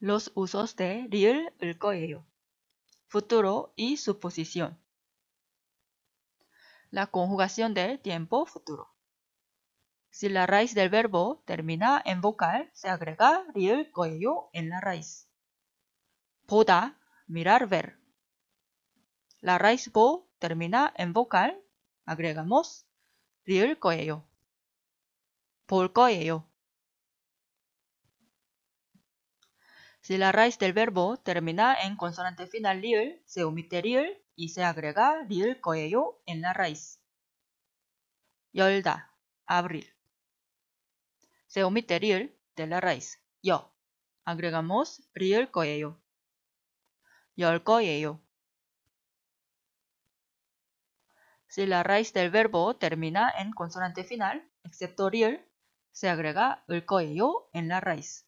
los usos de el 거예요. futuro y suposición. La conjugación del tiempo futuro. Si la raíz del verbo termina en vocal, se agrega el coello en la raíz. Poda, mirar, ver. La raíz bo termina en vocal, agregamos el coello. Por coello. Si la raíz del verbo termina en consonante final se omite ㄹ y se agrega ㄹ coello en la raíz. YOLDA. abrir. Se omite ㄹ de la raíz. Yo. Agregamos ㄹ 거예요. 열 coello Si la raíz del verbo termina en consonante final, excepto ㄹ, se agrega el coello en la raíz.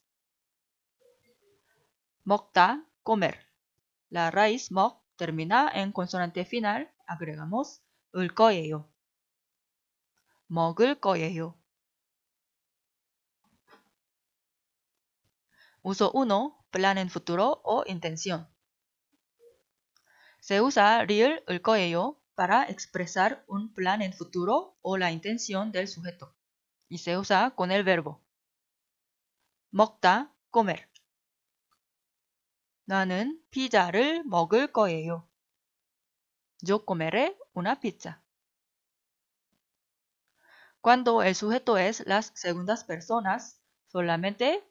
Mokta, comer. La raíz mok termina en consonante final, agregamos 을 거예요. 먹을 거예요. Uso 1, plan en futuro o intención. Se usa real el coello para expresar un plan en futuro o la intención del sujeto. Y se usa con el verbo. Mokta, comer. 나는 피자를 먹을 거예요. Yo comeré una pizza. Cuando el sujeto es las segundas personas, solamente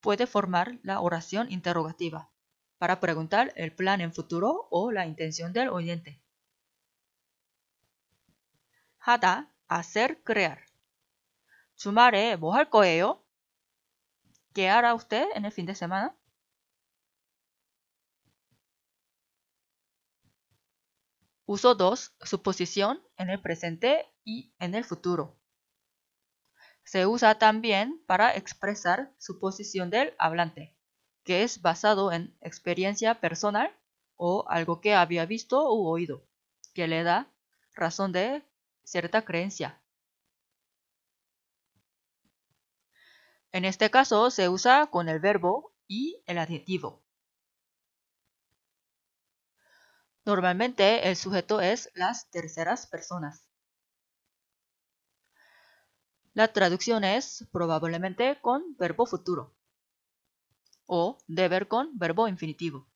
puede formar la oración interrogativa para preguntar el plan en futuro o la intención del oyente. Hada, hacer, crear. 주말에 뭐 거예요? ¿Qué hará usted en el fin de semana? Uso 2. suposición en el presente y en el futuro. Se usa también para expresar suposición del hablante, que es basado en experiencia personal o algo que había visto u oído, que le da razón de cierta creencia. En este caso se usa con el verbo y el adjetivo. Normalmente el sujeto es las terceras personas. La traducción es probablemente con verbo futuro o deber con verbo infinitivo.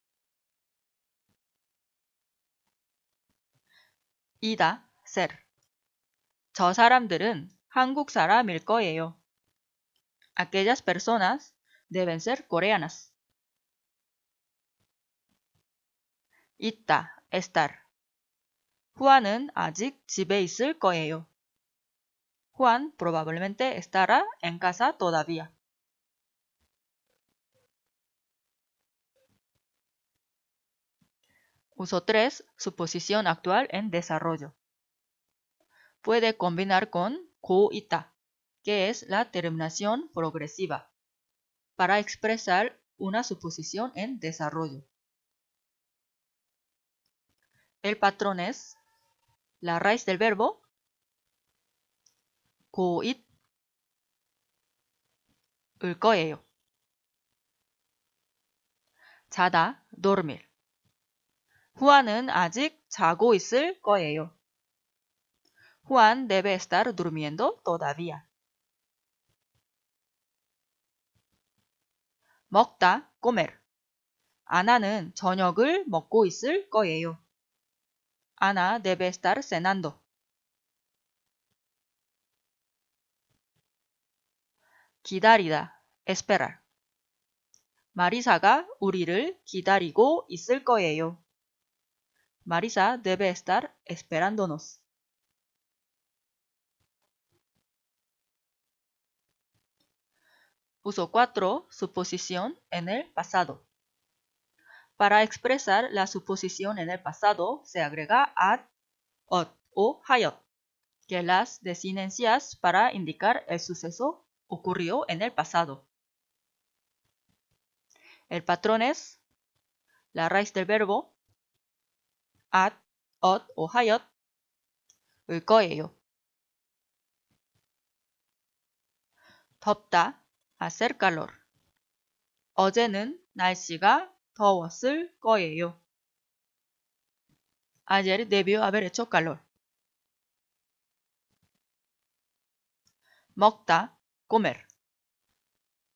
ida, ser. 저 사람들은 한국 사람일 거예요. Aquellas personas deben ser coreanas. 있다, estar. Juan Juan probablemente estará en casa todavía. Uso 3. Suposición actual en desarrollo. Puede combinar con ita, que es la terminación progresiva, para expresar una suposición en desarrollo. El patrón es la raíz del verbo go it 을 거예요. 자다, dormir. 후안은 아직 자고 있을 거예요. Juan debe estar durmiendo todavía. 먹다, comer. 아나는 저녁을 먹고 있을 거예요. Ana debe estar cenando. Espera. esperar. Marisa 우리를 기다리고 있을 거예요. Marisa debe estar esperándonos. Puso cuatro suposición en el pasado. Para expresar la suposición en el pasado se agrega at, ot o hayot, que las desinencias para indicar el suceso ocurrió en el pasado. El patrón es la raíz del verbo at, ot o hayot, el coello. 덥다, hacer calor. 어제는 날씨가 더웠을 거예요. Ayer debió haber hecho calor. 먹다, comer.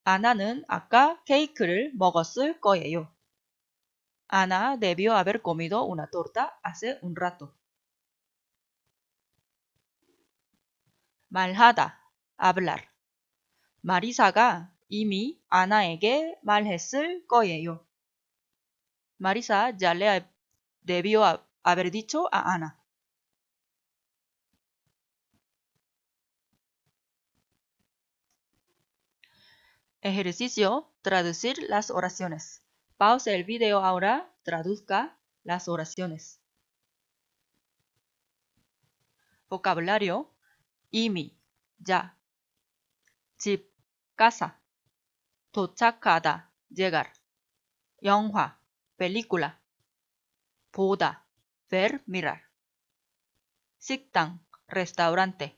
아나는 아까 케이크를 먹었을 거예요. Ana debió haber comido una torta hace un rato. 말하다, hablar. 마리사가 이미 아나에게 말했을 거예요. Marisa ya le debió haber dicho a Ana. Ejercicio, traducir las oraciones. Pause el video ahora, traduzca las oraciones. Vocabulario, Imi, ya, Chip. casa, Tochakada. llegar, 영화, película, 보다, ver, mirar. 식당, restaurante.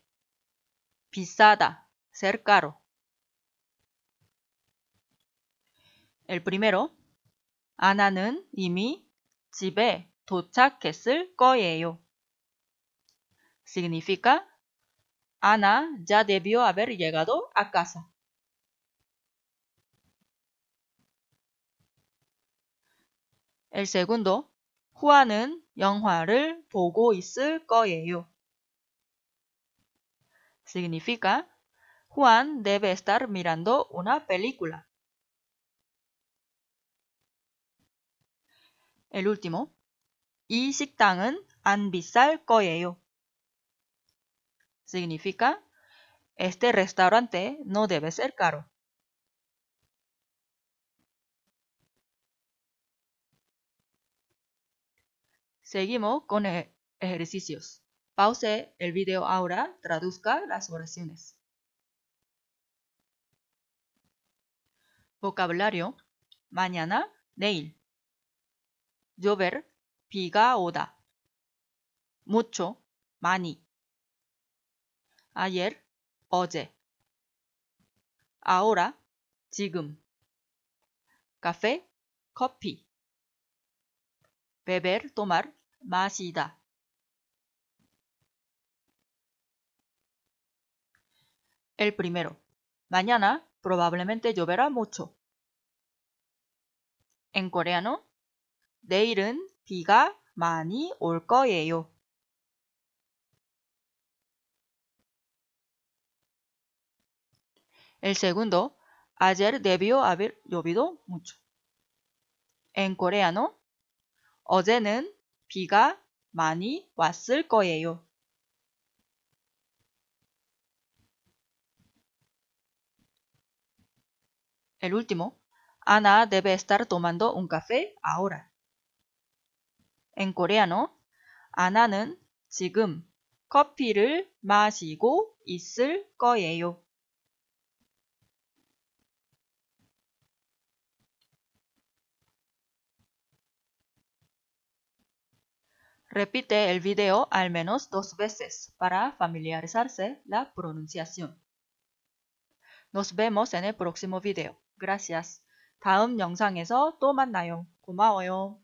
비싸다, ser caro. El primero, 아나는 이미 집에 도착했을 거예요. Significa, Ana ya debió haber llegado a casa. El segundo, Juan은 영화를 보고 있을 거예요. Significa, Juan debe estar mirando una película. El último, 이 식당은 안 비쌀 거예요. Significa, este restaurante no debe ser caro. Seguimos con e-, ejercicios. Pause el video ahora, traduzca las oraciones. Vocabulario. Mañana, Neil. llover, piga oda, mucho, Mani. ayer, Oye. ahora, 지금. café, Coffee. beber, tomar, el primero. Mañana probablemente lloverá mucho. En coreano, 내일은 비가 많이 올 거예요. El segundo, ayer debió haber llovido mucho. En coreano, 어제는 비가 많이 왔을 거예요. El último. Ana debe estar tomando un café ahora. En coreano, Ana는 지금 커피를 마시고 있을 거예요. Repite el video al menos dos veces para familiarizarse la pronunciación. Nos vemos en el próximo video. Gracias. 다음 영상에서 또 만나요. 고마워요.